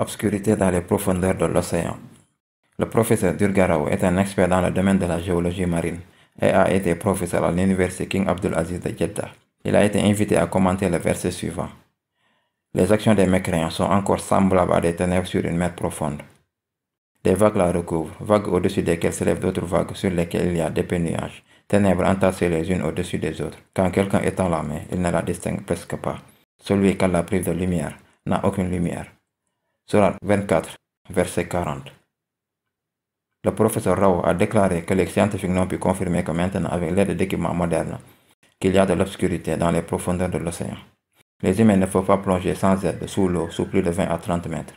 obscurité dans les profondeurs de l'océan. Le professeur Durgarao est un expert dans le domaine de la géologie marine et a été professeur à l'université King Abdulaziz de Jeddah. Il a été invité à commenter le verset suivant. Les actions des mécréants sont encore semblables à des ténèbres sur une mer profonde. Des vagues la recouvrent, vagues au-dessus desquelles s'élèvent d'autres vagues sur lesquelles il y a des nuages, ténèbres entassées les unes au-dessus des autres. Quand quelqu'un étend la main, il ne la distingue presque pas. Celui qui la prive de lumière n'a aucune lumière. Surat 24, verset 40. Le professeur Rao a déclaré que les scientifiques n'ont pu confirmer que maintenant, avec l'aide d'équipements modernes, qu'il y a de l'obscurité dans les profondeurs de l'océan. Les humains ne peuvent pas plonger sans aide sous l'eau sous plus de 20 à 30 mètres.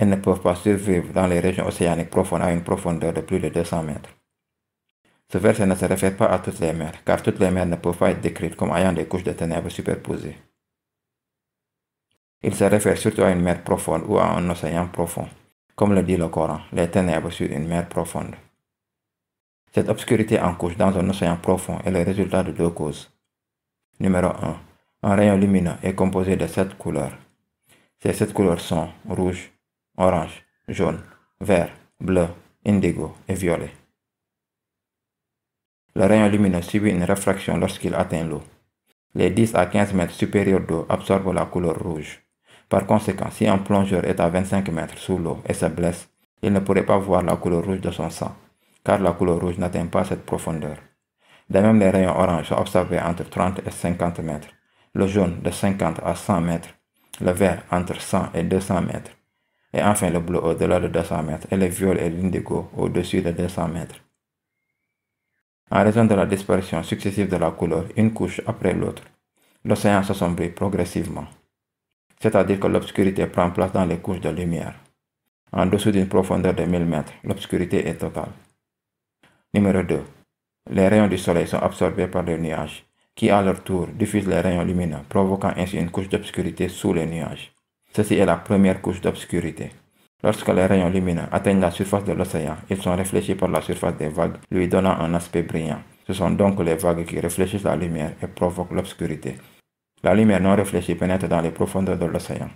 Ils ne peuvent pas survivre dans les régions océaniques profondes à une profondeur de plus de 200 mètres. Ce verset ne se réfère pas à toutes les mers, car toutes les mers ne peuvent pas être décrites comme ayant des couches de ténèbres superposées. Il se réfère surtout à une mer profonde ou à un océan profond, comme le dit le Coran, les ténèbres sur une mer profonde. Cette obscurité en couche dans un océan profond est le résultat de deux causes. Numéro 1. Un rayon lumineux est composé de sept couleurs. Ces sept couleurs sont rouge, orange, jaune, vert, bleu, indigo et violet. Le rayon lumineux subit une réfraction lorsqu'il atteint l'eau. Les 10 à 15 mètres supérieurs d'eau absorbent la couleur rouge. Par conséquent, si un plongeur est à 25 mètres sous l'eau et se blesse, il ne pourrait pas voir la couleur rouge de son sang, car la couleur rouge n'atteint pas cette profondeur. De même, les rayons orange sont observés entre 30 et 50 mètres, le jaune de 50 à 100 mètres, le vert entre 100 et 200 mètres, et enfin le bleu au-delà de 200 mètres, et le violet et l'indigo au-dessus de 200 mètres. En raison de la disparition successive de la couleur, une couche après l'autre, l'océan s'assombrit progressivement c'est-à-dire que l'obscurité prend place dans les couches de lumière. En dessous d'une profondeur de 1000 mètres, l'obscurité est totale. Numéro 2. Les rayons du soleil sont absorbés par les nuages, qui à leur tour diffusent les rayons lumineux, provoquant ainsi une couche d'obscurité sous les nuages. Ceci est la première couche d'obscurité. Lorsque les rayons lumineux atteignent la surface de l'océan, ils sont réfléchis par la surface des vagues, lui donnant un aspect brillant. Ce sont donc les vagues qui réfléchissent la lumière et provoquent l'obscurité. La lumière non réfléchie pénètre dans les profondeurs de l'océan.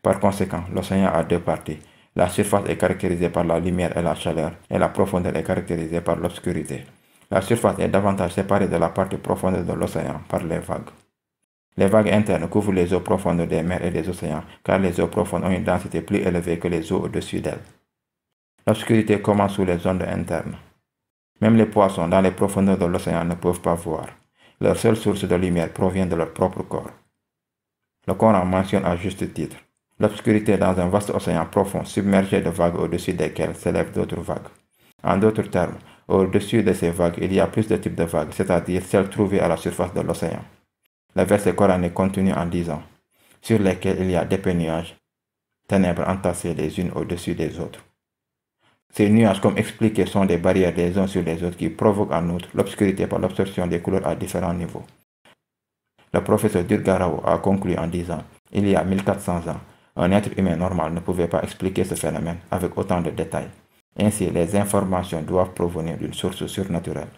Par conséquent, l'océan a deux parties. La surface est caractérisée par la lumière et la chaleur, et la profondeur est caractérisée par l'obscurité. La surface est davantage séparée de la partie profonde de l'océan par les vagues. Les vagues internes couvrent les eaux profondes des mers et des océans, car les eaux profondes ont une densité plus élevée que les eaux au-dessus d'elles. L'obscurité commence sous les ondes internes. Même les poissons dans les profondeurs de l'océan ne peuvent pas voir. Leur seule source de lumière provient de leur propre corps. Le Coran mentionne à juste titre l'obscurité dans un vaste océan profond submergé de vagues au-dessus desquelles s'élèvent d'autres vagues. En d'autres termes, au-dessus de ces vagues, il y a plus de types de vagues, c'est-à-dire celles trouvées à la surface de l'océan. Le verset est continue en disant Sur lesquelles il y a des nuages, ténèbres entassées les unes au-dessus des autres. Ces nuances, comme expliqué, sont des barrières des uns sur les autres qui provoquent en outre l'obscurité par l'absorption des couleurs à différents niveaux. Le professeur Durgarao a conclu en disant Il y a 1400 ans, un être humain normal ne pouvait pas expliquer ce phénomène avec autant de détails. Ainsi, les informations doivent provenir d'une source surnaturelle.